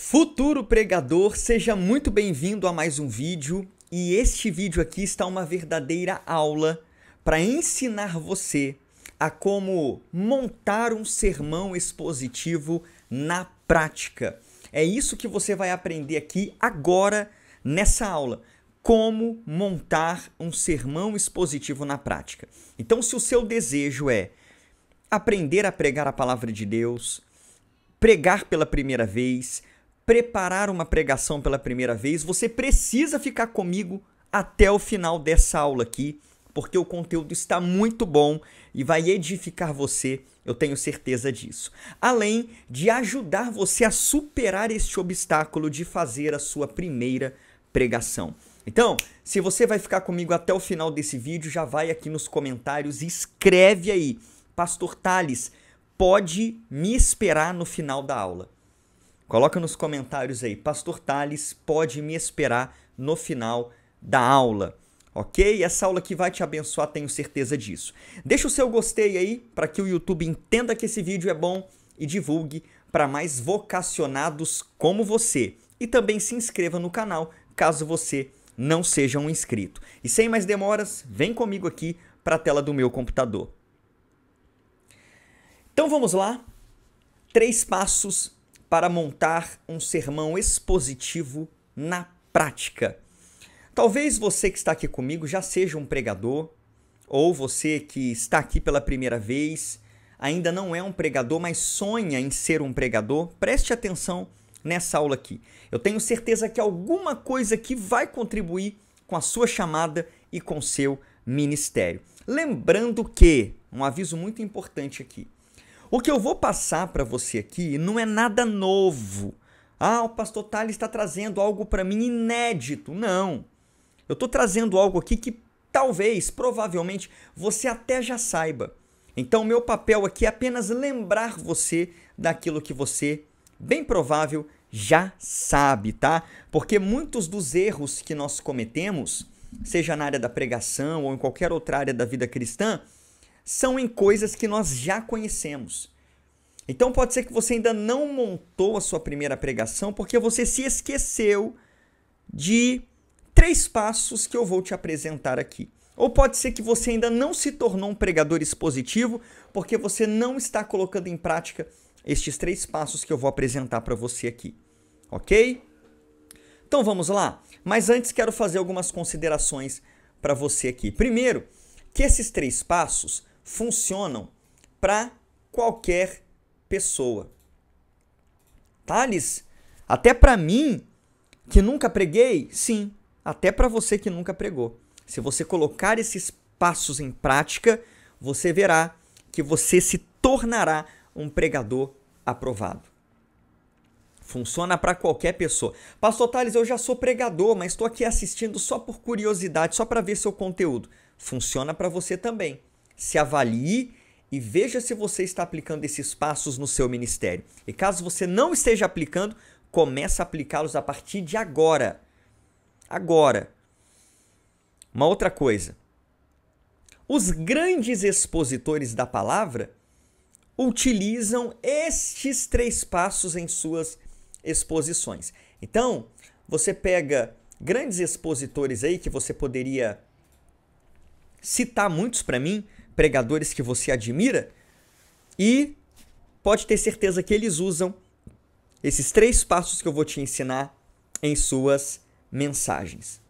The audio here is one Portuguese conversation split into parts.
Futuro pregador, seja muito bem-vindo a mais um vídeo. E este vídeo aqui está uma verdadeira aula para ensinar você a como montar um sermão expositivo na prática. É isso que você vai aprender aqui agora nessa aula. Como montar um sermão expositivo na prática. Então, se o seu desejo é aprender a pregar a palavra de Deus, pregar pela primeira vez, preparar uma pregação pela primeira vez, você precisa ficar comigo até o final dessa aula aqui, porque o conteúdo está muito bom e vai edificar você, eu tenho certeza disso. Além de ajudar você a superar este obstáculo de fazer a sua primeira pregação. Então, se você vai ficar comigo até o final desse vídeo, já vai aqui nos comentários e escreve aí. Pastor Tales, pode me esperar no final da aula. Coloca nos comentários aí, Pastor Tales pode me esperar no final da aula, ok? Essa aula que vai te abençoar, tenho certeza disso. Deixa o seu gostei aí para que o YouTube entenda que esse vídeo é bom e divulgue para mais vocacionados como você. E também se inscreva no canal caso você não seja um inscrito. E sem mais demoras, vem comigo aqui para a tela do meu computador. Então vamos lá. Três passos para montar um sermão expositivo na prática. Talvez você que está aqui comigo já seja um pregador, ou você que está aqui pela primeira vez ainda não é um pregador, mas sonha em ser um pregador. Preste atenção nessa aula aqui. Eu tenho certeza que alguma coisa aqui vai contribuir com a sua chamada e com o seu ministério. Lembrando que, um aviso muito importante aqui, o que eu vou passar para você aqui não é nada novo. Ah, o pastor Thales está trazendo algo para mim inédito. Não. Eu estou trazendo algo aqui que talvez, provavelmente, você até já saiba. Então, meu papel aqui é apenas lembrar você daquilo que você, bem provável, já sabe, tá? Porque muitos dos erros que nós cometemos, seja na área da pregação ou em qualquer outra área da vida cristã, são em coisas que nós já conhecemos. Então pode ser que você ainda não montou a sua primeira pregação porque você se esqueceu de três passos que eu vou te apresentar aqui. Ou pode ser que você ainda não se tornou um pregador expositivo porque você não está colocando em prática estes três passos que eu vou apresentar para você aqui. Ok? Então vamos lá. Mas antes quero fazer algumas considerações para você aqui. Primeiro, que esses três passos funcionam para qualquer pessoa. Tales, até para mim que nunca preguei, sim, até para você que nunca pregou. Se você colocar esses passos em prática, você verá que você se tornará um pregador aprovado. Funciona para qualquer pessoa. Pastor Thales, eu já sou pregador, mas estou aqui assistindo só por curiosidade, só para ver seu conteúdo. Funciona para você também se avalie e veja se você está aplicando esses passos no seu ministério. E caso você não esteja aplicando, comece a aplicá-los a partir de agora. Agora. Uma outra coisa. Os grandes expositores da palavra utilizam estes três passos em suas exposições. Então, você pega grandes expositores aí que você poderia citar muitos para mim, pregadores que você admira e pode ter certeza que eles usam esses três passos que eu vou te ensinar em suas mensagens.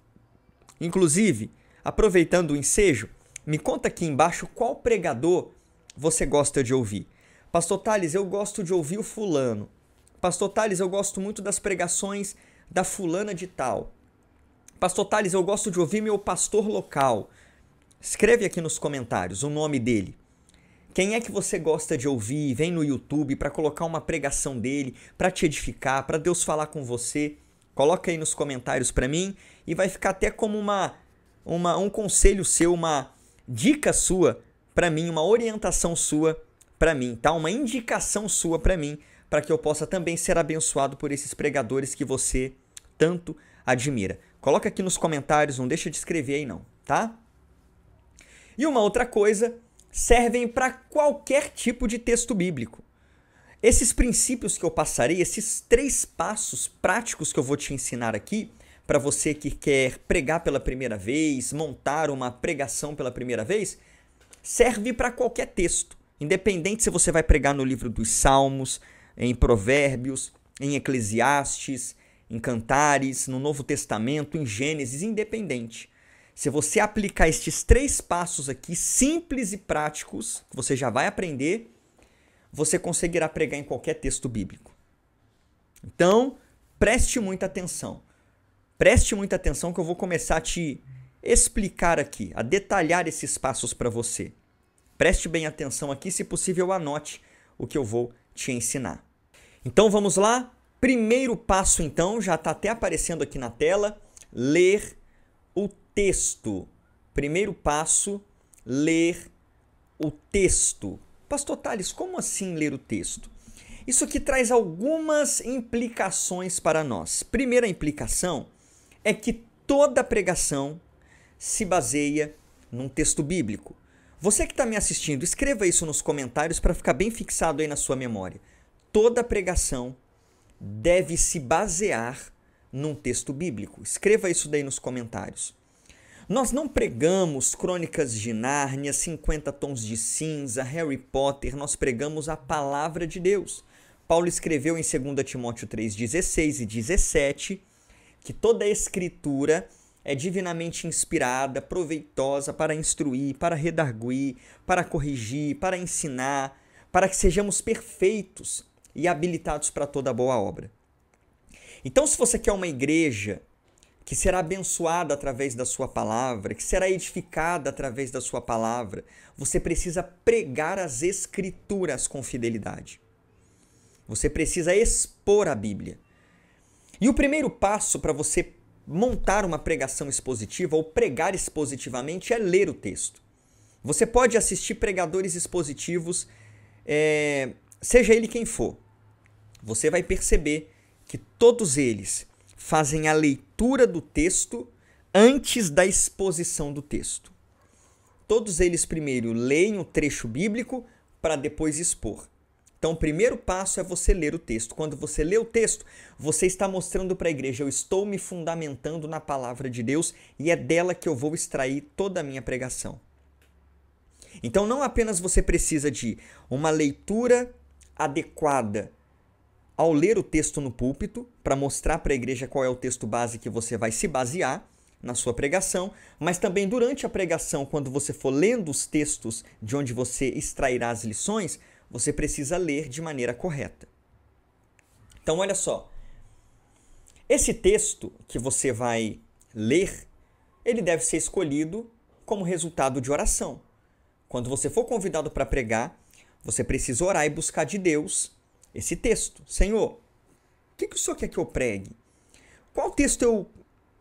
Inclusive, aproveitando o ensejo, me conta aqui embaixo qual pregador você gosta de ouvir. Pastor Tales, eu gosto de ouvir o fulano. Pastor Tales, eu gosto muito das pregações da fulana de tal. Pastor Tales, eu gosto de ouvir meu pastor local. Escreve aqui nos comentários o nome dele. Quem é que você gosta de ouvir? Vem no YouTube para colocar uma pregação dele, para te edificar, para Deus falar com você. Coloca aí nos comentários para mim e vai ficar até como uma, uma um conselho seu, uma dica sua para mim, uma orientação sua para mim, tá? Uma indicação sua para mim, para que eu possa também ser abençoado por esses pregadores que você tanto admira. Coloca aqui nos comentários, não deixa de escrever aí não, tá? E uma outra coisa, servem para qualquer tipo de texto bíblico. Esses princípios que eu passarei, esses três passos práticos que eu vou te ensinar aqui, para você que quer pregar pela primeira vez, montar uma pregação pela primeira vez, serve para qualquer texto. Independente se você vai pregar no livro dos Salmos, em Provérbios, em Eclesiastes, em Cantares, no Novo Testamento, em Gênesis, independente. Se você aplicar estes três passos aqui, simples e práticos, que você já vai aprender, você conseguirá pregar em qualquer texto bíblico. Então, preste muita atenção. Preste muita atenção que eu vou começar a te explicar aqui, a detalhar esses passos para você. Preste bem atenção aqui, se possível, anote o que eu vou te ensinar. Então vamos lá? Primeiro passo, então, já está até aparecendo aqui na tela: ler o texto. Primeiro passo, ler o texto. Pastor Tales, como assim ler o texto? Isso aqui traz algumas implicações para nós. Primeira implicação é que toda pregação se baseia num texto bíblico. Você que está me assistindo, escreva isso nos comentários para ficar bem fixado aí na sua memória. Toda pregação deve se basear num texto bíblico. Escreva isso daí nos comentários. Nós não pregamos Crônicas de Nárnia, 50 Tons de Cinza, Harry Potter, nós pregamos a palavra de Deus. Paulo escreveu em 2 Timóteo 16 e 17 que toda a escritura é divinamente inspirada, proveitosa para instruir, para redarguir, para corrigir, para ensinar, para que sejamos perfeitos e habilitados para toda boa obra. Então, se você quer uma igreja que será abençoada através da sua palavra, que será edificada através da sua palavra. Você precisa pregar as escrituras com fidelidade. Você precisa expor a Bíblia. E o primeiro passo para você montar uma pregação expositiva ou pregar expositivamente é ler o texto. Você pode assistir pregadores expositivos, é, seja ele quem for. Você vai perceber que todos eles fazem a leitura do texto antes da exposição do texto. Todos eles primeiro leem o trecho bíblico para depois expor. Então, o primeiro passo é você ler o texto. Quando você lê o texto, você está mostrando para a igreja: eu estou me fundamentando na palavra de Deus e é dela que eu vou extrair toda a minha pregação. Então, não apenas você precisa de uma leitura adequada ao ler o texto no púlpito, para mostrar para a igreja qual é o texto base que você vai se basear na sua pregação, mas também durante a pregação, quando você for lendo os textos de onde você extrairá as lições, você precisa ler de maneira correta. Então, olha só. Esse texto que você vai ler, ele deve ser escolhido como resultado de oração. Quando você for convidado para pregar, você precisa orar e buscar de Deus esse texto. Senhor, o que, que o senhor quer que eu pregue? Qual texto eu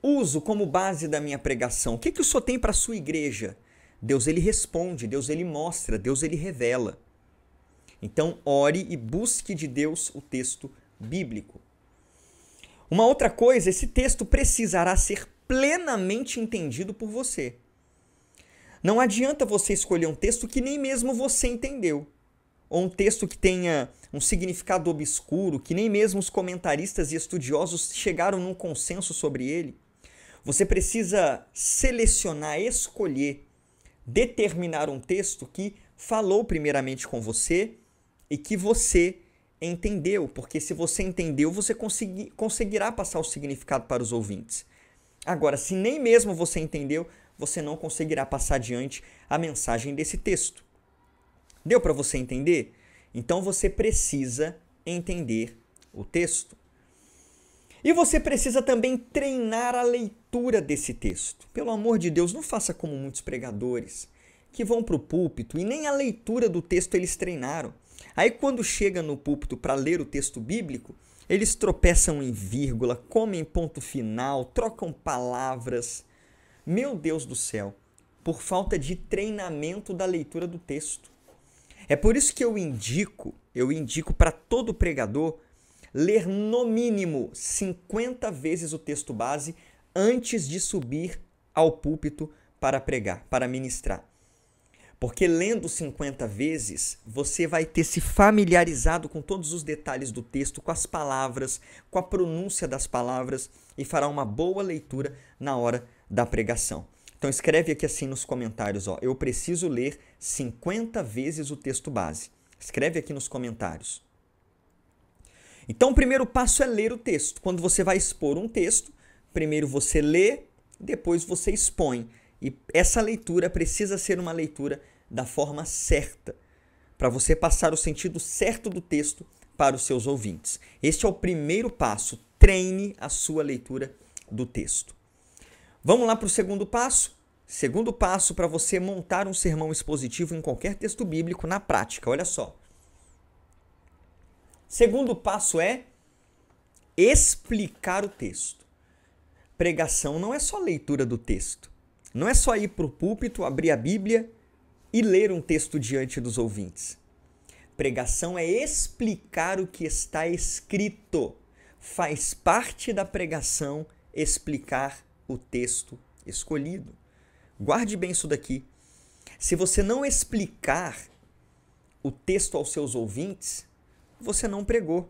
uso como base da minha pregação? O que, que o senhor tem para a sua igreja? Deus ele responde, Deus ele mostra, Deus ele revela. Então, ore e busque de Deus o texto bíblico. Uma outra coisa, esse texto precisará ser plenamente entendido por você. Não adianta você escolher um texto que nem mesmo você entendeu ou um texto que tenha um significado obscuro, que nem mesmo os comentaristas e estudiosos chegaram num consenso sobre ele, você precisa selecionar, escolher, determinar um texto que falou primeiramente com você e que você entendeu, porque se você entendeu, você consegui, conseguirá passar o significado para os ouvintes. Agora, se nem mesmo você entendeu, você não conseguirá passar adiante a mensagem desse texto. Deu para você entender? Então você precisa entender o texto. E você precisa também treinar a leitura desse texto. Pelo amor de Deus, não faça como muitos pregadores que vão para o púlpito e nem a leitura do texto eles treinaram. Aí, quando chega no púlpito para ler o texto bíblico, eles tropeçam em vírgula, comem ponto final, trocam palavras. Meu Deus do céu, por falta de treinamento da leitura do texto. É por isso que eu indico, eu indico para todo pregador ler no mínimo 50 vezes o texto base antes de subir ao púlpito para pregar, para ministrar. Porque lendo 50 vezes, você vai ter se familiarizado com todos os detalhes do texto, com as palavras, com a pronúncia das palavras e fará uma boa leitura na hora da pregação. Então escreve aqui assim nos comentários, ó, eu preciso ler 50 vezes o texto base. Escreve aqui nos comentários. Então o primeiro passo é ler o texto. Quando você vai expor um texto, primeiro você lê, depois você expõe. E essa leitura precisa ser uma leitura da forma certa, para você passar o sentido certo do texto para os seus ouvintes. Este é o primeiro passo. Treine a sua leitura do texto. Vamos lá para o segundo passo? Segundo passo para você montar um sermão expositivo em qualquer texto bíblico na prática, olha só. Segundo passo é explicar o texto. Pregação não é só leitura do texto. Não é só ir para o púlpito, abrir a Bíblia e ler um texto diante dos ouvintes. Pregação é explicar o que está escrito. Faz parte da pregação explicar o texto escolhido. Guarde bem isso daqui. Se você não explicar o texto aos seus ouvintes, você não pregou.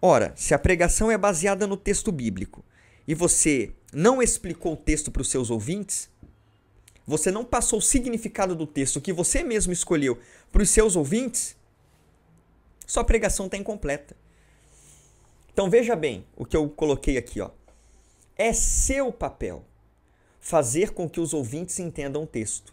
Ora, se a pregação é baseada no texto bíblico e você não explicou o texto para os seus ouvintes, você não passou o significado do texto que você mesmo escolheu para os seus ouvintes, sua pregação está incompleta. Então veja bem o que eu coloquei aqui, ó. É seu papel fazer com que os ouvintes entendam o texto.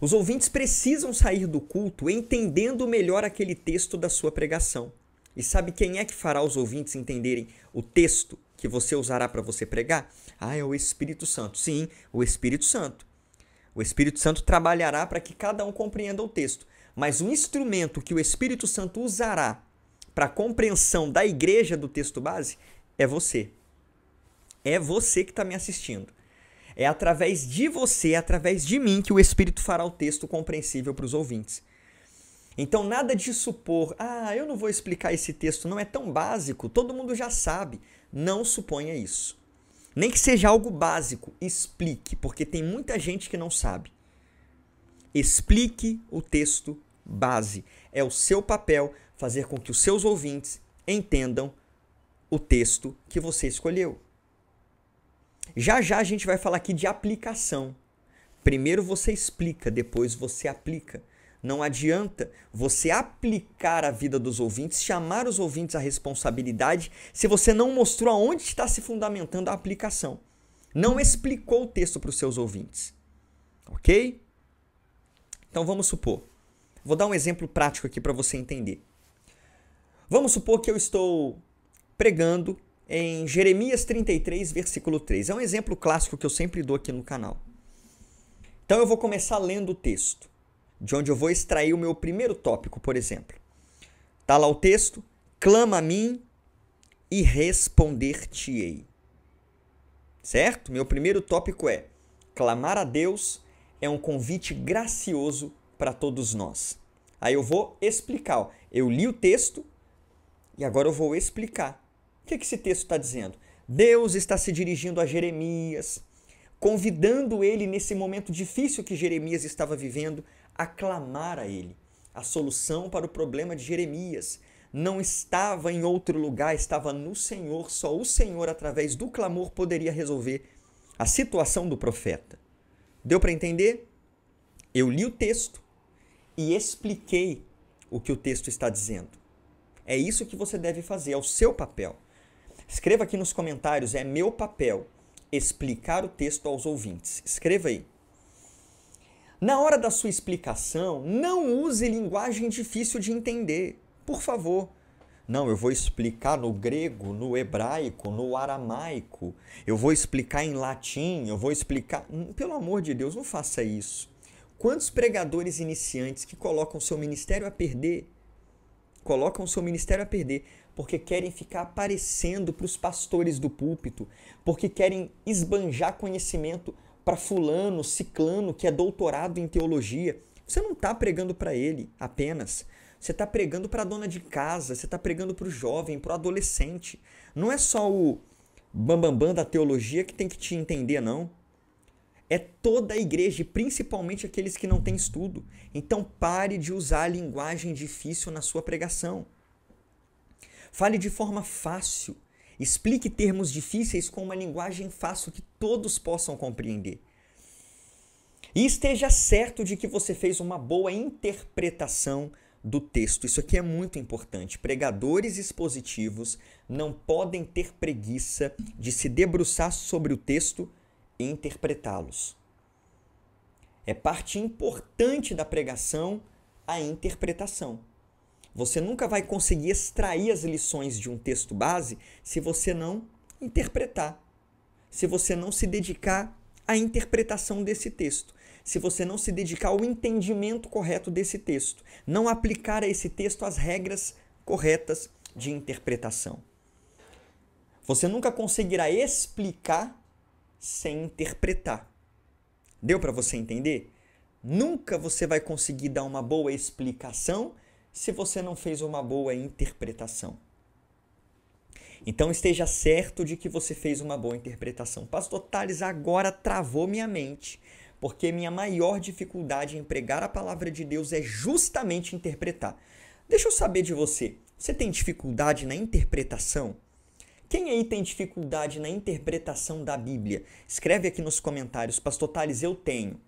Os ouvintes precisam sair do culto entendendo melhor aquele texto da sua pregação. E sabe quem é que fará os ouvintes entenderem o texto que você usará para você pregar? Ah, é o Espírito Santo. Sim, o Espírito Santo. O Espírito Santo trabalhará para que cada um compreenda o texto. Mas o instrumento que o Espírito Santo usará para a compreensão da igreja do texto base é você. É você que está me assistindo. É através de você, é através de mim, que o Espírito fará o texto compreensível para os ouvintes. Então, nada de supor, ah, eu não vou explicar esse texto, não é tão básico, todo mundo já sabe. Não suponha isso. Nem que seja algo básico, explique, porque tem muita gente que não sabe. Explique o texto base. É o seu papel fazer com que os seus ouvintes entendam o texto que você escolheu. Já já a gente vai falar aqui de aplicação. Primeiro você explica, depois você aplica. Não adianta você aplicar a vida dos ouvintes, chamar os ouvintes à responsabilidade, se você não mostrou aonde está se fundamentando a aplicação. Não explicou o texto para os seus ouvintes. Ok? Então vamos supor. Vou dar um exemplo prático aqui para você entender. Vamos supor que eu estou pregando em Jeremias 33, versículo 3. É um exemplo clássico que eu sempre dou aqui no canal. Então eu vou começar lendo o texto, de onde eu vou extrair o meu primeiro tópico, por exemplo. Está lá o texto: clama a mim e responder-te-ei. Certo? Meu primeiro tópico é: clamar a Deus é um convite gracioso para todos nós. Aí eu vou explicar. Eu li o texto e agora eu vou explicar o que, é que esse texto está dizendo? Deus está se dirigindo a Jeremias, convidando ele nesse momento difícil que Jeremias estava vivendo a clamar a ele. A solução para o problema de Jeremias não estava em outro lugar, estava no Senhor, só o Senhor, através do clamor, poderia resolver a situação do profeta. Deu para entender? Eu li o texto e expliquei o que o texto está dizendo. É isso que você deve fazer, é o seu papel. Escreva aqui nos comentários, é meu papel explicar o texto aos ouvintes. Escreva aí. Na hora da sua explicação, não use linguagem difícil de entender, por favor. Não, eu vou explicar no grego, no hebraico, no aramaico, eu vou explicar em latim, eu vou explicar. Hum, pelo amor de Deus, não faça isso. Quantos pregadores iniciantes que colocam seu ministério a perder? Colocam seu ministério a perder porque querem ficar aparecendo para os pastores do púlpito, porque querem esbanjar conhecimento para fulano, ciclano que é doutorado em teologia. Você não está pregando para ele apenas. Você está pregando para a dona de casa, você está pregando para o jovem, para o adolescente. Não é só o bambambam bam, bam da teologia que tem que te entender, não. É toda a igreja, principalmente aqueles que não têm estudo. Então pare de usar a linguagem difícil na sua pregação. Fale de forma fácil. Explique termos difíceis com uma linguagem fácil que todos possam compreender. E esteja certo de que você fez uma boa interpretação do texto. Isso aqui é muito importante. Pregadores expositivos não podem ter preguiça de se debruçar sobre o texto e interpretá-los. É parte importante da pregação a interpretação. Você nunca vai conseguir extrair as lições de um texto base se você não interpretar, se você não se dedicar à interpretação desse texto, se você não se dedicar ao entendimento correto desse texto, não aplicar a esse texto as regras corretas de interpretação. Você nunca conseguirá explicar sem interpretar. Deu para você entender? Nunca você vai conseguir dar uma boa explicação se você não fez uma boa interpretação. Então esteja certo de que você fez uma boa interpretação. Pastor Tales agora travou minha mente, porque minha maior dificuldade em pregar a palavra de Deus é justamente interpretar. Deixa eu saber de você. Você tem dificuldade na interpretação? Quem aí tem dificuldade na interpretação da Bíblia? Escreve aqui nos comentários, Pastor Tales, eu tenho.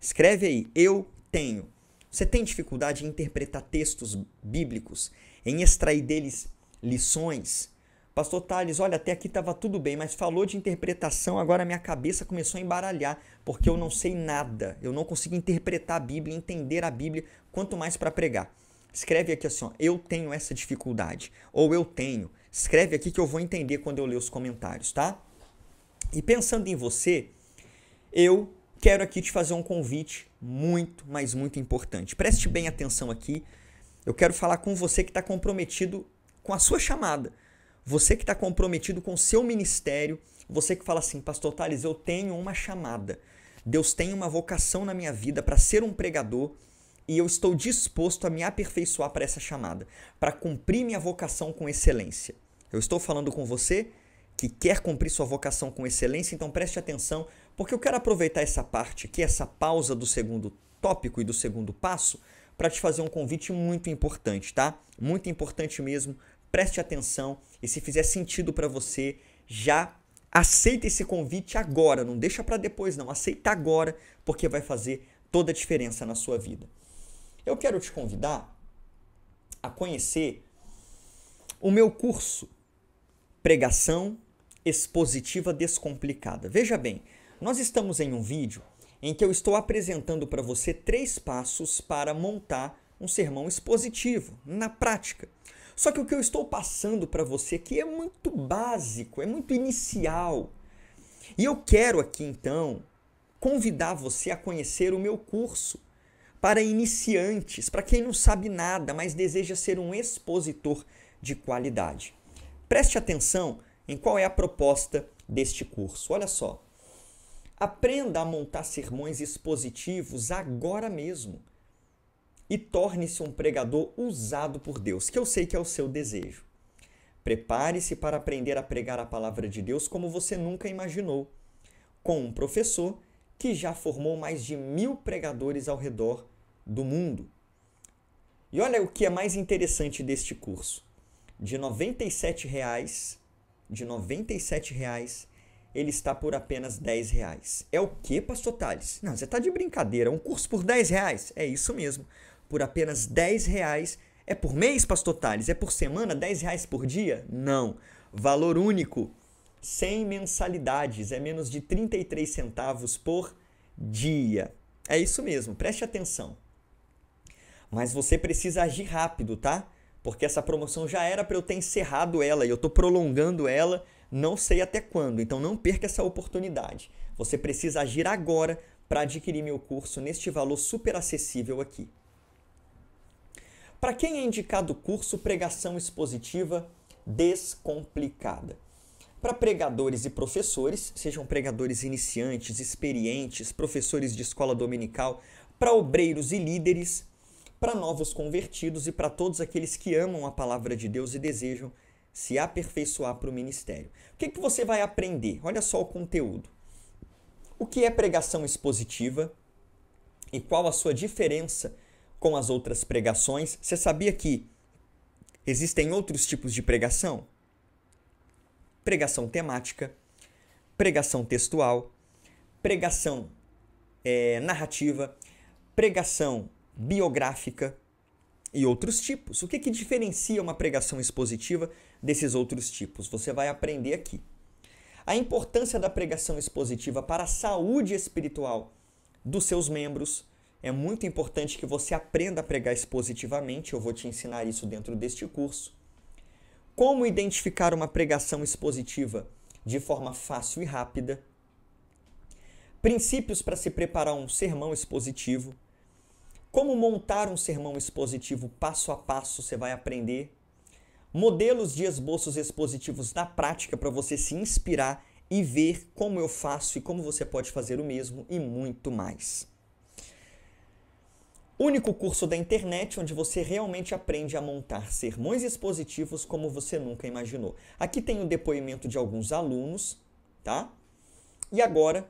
Escreve aí, eu tenho. Você tem dificuldade em interpretar textos bíblicos, em extrair deles lições? Pastor Thales, olha, até aqui estava tudo bem, mas falou de interpretação, agora minha cabeça começou a embaralhar, porque eu não sei nada, eu não consigo interpretar a Bíblia, entender a Bíblia, quanto mais para pregar. Escreve aqui assim, ó, eu tenho essa dificuldade, ou eu tenho. Escreve aqui que eu vou entender quando eu ler os comentários, tá? E pensando em você, eu quero aqui te fazer um convite muito, mas muito importante. Preste bem atenção aqui. Eu quero falar com você que está comprometido com a sua chamada. Você que está comprometido com o seu ministério. Você que fala assim, Pastor Thales, eu tenho uma chamada. Deus tem uma vocação na minha vida para ser um pregador e eu estou disposto a me aperfeiçoar para essa chamada, para cumprir minha vocação com excelência. Eu estou falando com você que quer cumprir sua vocação com excelência, então preste atenção porque eu quero aproveitar essa parte aqui, essa pausa do segundo tópico e do segundo passo, para te fazer um convite muito importante, tá? Muito importante mesmo. Preste atenção e se fizer sentido para você, já aceita esse convite agora, não deixa para depois não, aceita agora, porque vai fazer toda a diferença na sua vida. Eu quero te convidar a conhecer o meu curso Pregação Expositiva Descomplicada. Veja bem, nós estamos em um vídeo em que eu estou apresentando para você três passos para montar um sermão expositivo na prática. Só que o que eu estou passando para você aqui é muito básico, é muito inicial. E eu quero aqui então convidar você a conhecer o meu curso para iniciantes, para quem não sabe nada, mas deseja ser um expositor de qualidade. Preste atenção em qual é a proposta deste curso. Olha só, Aprenda a montar sermões expositivos agora mesmo e torne-se um pregador usado por Deus, que eu sei que é o seu desejo. Prepare-se para aprender a pregar a palavra de Deus como você nunca imaginou, com um professor que já formou mais de mil pregadores ao redor do mundo. E olha o que é mais interessante deste curso. De R$ 97,00, de R$ reais ele está por apenas 10 reais. É o que, pastor Tales? Não, você está de brincadeira. Um curso por 10 reais? É isso mesmo. Por apenas 10 reais. É por mês, pastor Tales? É por semana? 10 reais por dia? Não. Valor único. Sem mensalidades. É menos de 33 centavos por dia. É isso mesmo. Preste atenção. Mas você precisa agir rápido, tá? Porque essa promoção já era para eu ter encerrado ela e eu estou prolongando ela não sei até quando, então não perca essa oportunidade. Você precisa agir agora para adquirir meu curso neste valor super acessível aqui. Para quem é indicado o curso Pregação Expositiva Descomplicada? Para pregadores e professores, sejam pregadores iniciantes, experientes, professores de escola dominical, para obreiros e líderes, para novos convertidos e para todos aqueles que amam a palavra de Deus e desejam se aperfeiçoar para o ministério. O que, que você vai aprender? Olha só o conteúdo. O que é pregação expositiva e qual a sua diferença com as outras pregações? Você sabia que existem outros tipos de pregação? Pregação temática, pregação textual, pregação é, narrativa, pregação biográfica, e outros tipos. O que, que diferencia uma pregação expositiva desses outros tipos? Você vai aprender aqui. A importância da pregação expositiva para a saúde espiritual dos seus membros. É muito importante que você aprenda a pregar expositivamente, eu vou te ensinar isso dentro deste curso. Como identificar uma pregação expositiva de forma fácil e rápida. Princípios para se preparar um sermão expositivo. Como montar um sermão expositivo passo a passo, você vai aprender. Modelos de esboços expositivos na prática para você se inspirar e ver como eu faço e como você pode fazer o mesmo e muito mais. Único curso da internet onde você realmente aprende a montar sermões expositivos como você nunca imaginou. Aqui tem o depoimento de alguns alunos, tá? E agora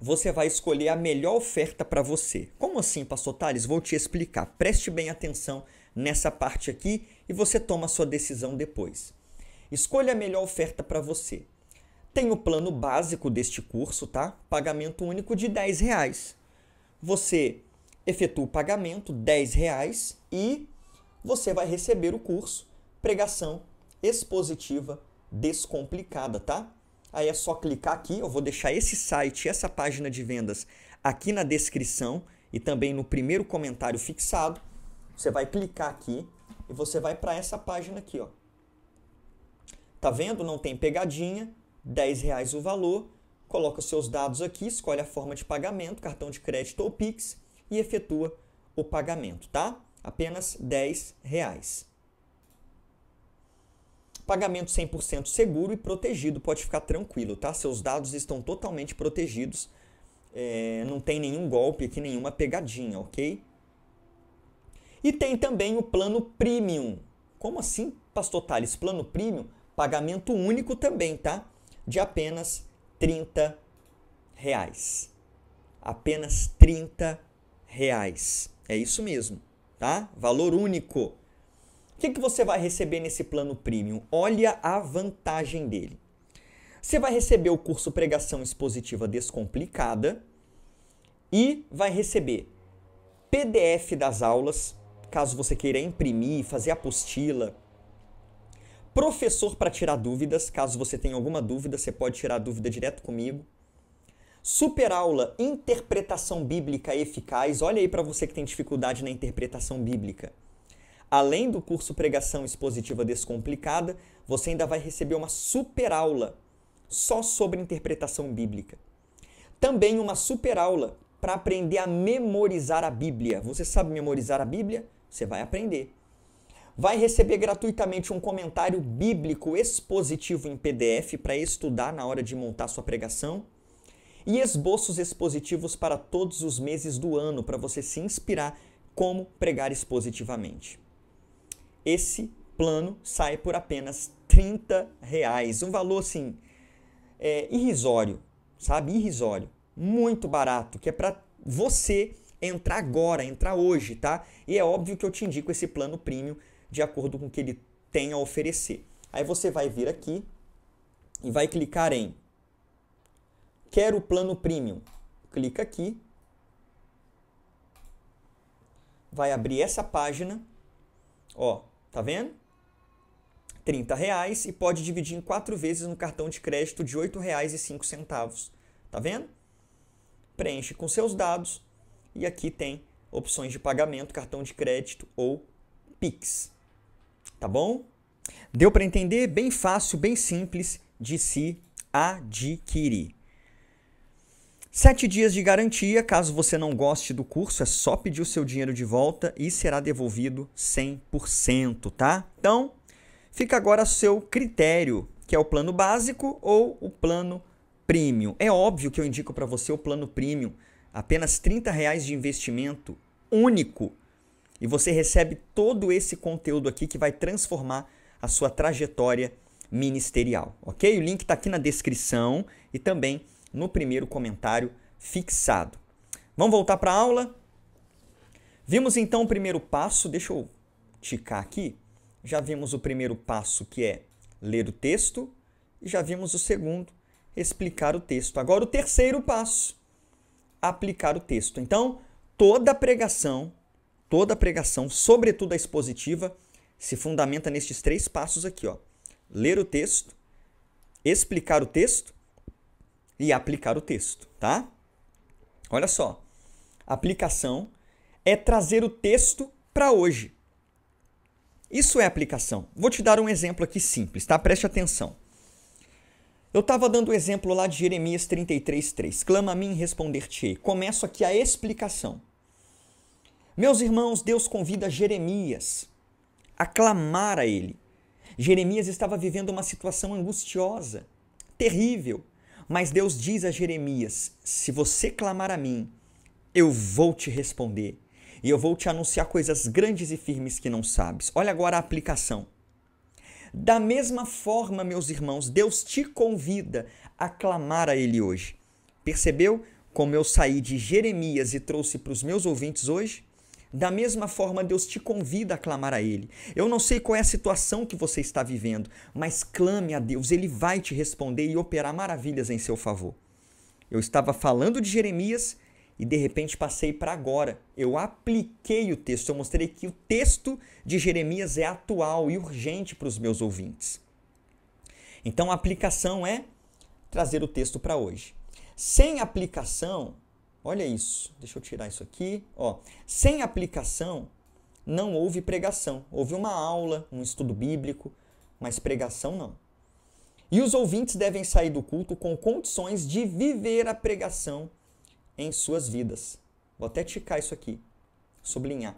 você vai escolher a melhor oferta para você. Como assim, pastor Thales? Vou te explicar. Preste bem atenção nessa parte aqui e você toma a sua decisão depois. Escolha a melhor oferta para você. Tem o plano básico deste curso, tá? Pagamento único de 10 reais. Você efetua o pagamento, 10 reais, e você vai receber o curso Pregação Expositiva Descomplicada, tá? Aí é só clicar aqui, eu vou deixar esse site, essa página de vendas aqui na descrição e também no primeiro comentário fixado. Você vai clicar aqui e você vai para essa página aqui, ó. Tá vendo? Não tem pegadinha, Dez reais o valor. Coloca os seus dados aqui, escolhe a forma de pagamento, cartão de crédito ou Pix e efetua o pagamento, tá? Apenas dez reais. Pagamento 100% seguro e protegido, pode ficar tranquilo, tá? Seus dados estão totalmente protegidos, é, não tem nenhum golpe aqui, nenhuma pegadinha, ok? E tem também o plano premium. Como assim, pastor Tales? Plano premium? Pagamento único também, tá? De apenas 30 reais. Apenas 30 reais. É isso mesmo, tá? Valor único. O que, que você vai receber nesse plano premium? Olha a vantagem dele. Você vai receber o curso Pregação Expositiva Descomplicada e vai receber PDF das aulas, caso você queira imprimir, fazer apostila. Professor para tirar dúvidas, caso você tenha alguma dúvida, você pode tirar a dúvida direto comigo. Super aula Interpretação Bíblica Eficaz. Olha aí para você que tem dificuldade na interpretação bíblica. Além do curso Pregação Expositiva Descomplicada, você ainda vai receber uma super aula só sobre interpretação bíblica. Também uma super aula para aprender a memorizar a Bíblia. Você sabe memorizar a Bíblia? Você vai aprender. Vai receber gratuitamente um comentário bíblico expositivo em PDF para estudar na hora de montar sua pregação. E esboços expositivos para todos os meses do ano para você se inspirar como pregar expositivamente esse plano sai por apenas 30 reais. Um valor assim é, irrisório, sabe? Irrisório. Muito barato, que é para você entrar agora, entrar hoje, tá? E é óbvio que eu te indico esse plano premium de acordo com o que ele tem a oferecer. Aí você vai vir aqui e vai clicar em Quero o plano premium. Clica aqui. Vai abrir essa página. Ó, Tá vendo? 30 reais e pode dividir em quatro vezes no cartão de crédito de R$ centavos Tá vendo? Preenche com seus dados e aqui tem opções de pagamento, cartão de crédito ou Pix. Tá bom? Deu para entender? Bem fácil, bem simples de se adquirir. Sete dias de garantia, caso você não goste do curso, é só pedir o seu dinheiro de volta e será devolvido 100%, tá? Então, fica agora a seu critério, que é o plano básico ou o plano premium. É óbvio que eu indico para você o plano premium, apenas R$ reais de investimento único. E você recebe todo esse conteúdo aqui que vai transformar a sua trajetória ministerial, ok? O link está aqui na descrição e também no primeiro comentário fixado. Vamos voltar para a aula? Vimos então o primeiro passo, deixa eu ticar aqui. Já vimos o primeiro passo que é ler o texto, e já vimos o segundo, explicar o texto. Agora o terceiro passo, aplicar o texto. Então, toda pregação, toda pregação, sobretudo a expositiva, se fundamenta nestes três passos aqui, ó. Ler o texto, explicar o texto e aplicar o texto, tá? Olha só. Aplicação é trazer o texto para hoje. Isso é aplicação. Vou te dar um exemplo aqui simples, tá? Preste atenção. Eu estava dando o exemplo lá de Jeremias 33,3. Clama a mim responder-te. Começo aqui a explicação. Meus irmãos, Deus convida Jeremias a clamar a ele. Jeremias estava vivendo uma situação angustiosa, terrível. Mas Deus diz a Jeremias: Se você clamar a mim, eu vou te responder e eu vou te anunciar coisas grandes e firmes que não sabes. Olha agora a aplicação. Da mesma forma, meus irmãos, Deus te convida a clamar a Ele hoje. Percebeu como eu saí de Jeremias e trouxe para os meus ouvintes hoje? Da mesma forma, Deus te convida a clamar a Ele. Eu não sei qual é a situação que você está vivendo, mas clame a Deus, Ele vai te responder e operar maravilhas em seu favor. Eu estava falando de Jeremias e de repente passei para agora. Eu apliquei o texto, eu mostrei que o texto de Jeremias é atual e urgente para os meus ouvintes. Então a aplicação é trazer o texto para hoje. Sem aplicação, Olha isso. Deixa eu tirar isso aqui. Ó, sem aplicação não houve pregação. Houve uma aula, um estudo bíblico, mas pregação não. E os ouvintes devem sair do culto com condições de viver a pregação em suas vidas. Vou até ticar isso aqui, sublinhar.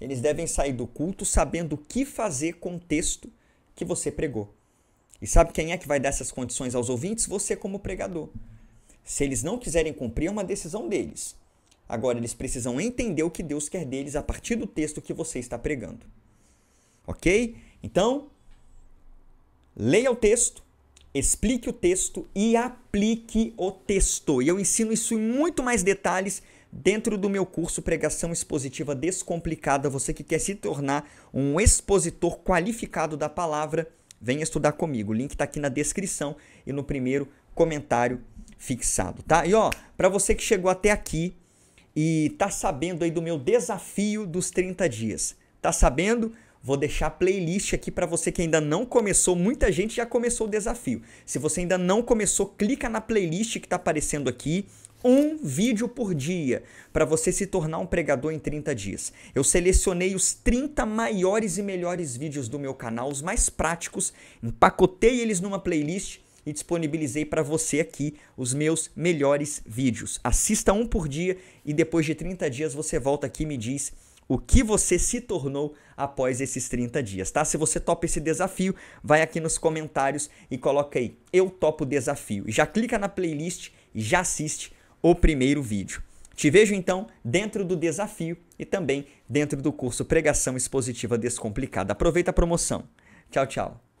Eles devem sair do culto sabendo o que fazer com o texto que você pregou. E sabe quem é que vai dar essas condições aos ouvintes? Você, como pregador. Se eles não quiserem cumprir, é uma decisão deles. Agora, eles precisam entender o que Deus quer deles a partir do texto que você está pregando. Ok? Então, leia o texto, explique o texto e aplique o texto. E eu ensino isso em muito mais detalhes dentro do meu curso Pregação Expositiva Descomplicada. Você que quer se tornar um expositor qualificado da palavra, venha estudar comigo. O link está aqui na descrição e no primeiro comentário fixado, tá? E ó, para você que chegou até aqui e tá sabendo aí do meu desafio dos 30 dias, tá sabendo? Vou deixar a playlist aqui para você que ainda não começou. Muita gente já começou o desafio. Se você ainda não começou, clica na playlist que está aparecendo aqui um vídeo por dia para você se tornar um pregador em 30 dias. Eu selecionei os 30 maiores e melhores vídeos do meu canal, os mais práticos, empacotei eles numa playlist e disponibilizei para você aqui os meus melhores vídeos. Assista um por dia e depois de 30 dias você volta aqui e me diz o que você se tornou após esses 30 dias, tá? Se você topa esse desafio, vai aqui nos comentários e coloca aí eu topo o desafio. já clica na playlist e já assiste o primeiro vídeo. Te vejo então dentro do desafio e também dentro do curso Pregação Expositiva Descomplicada. Aproveita a promoção. Tchau, tchau.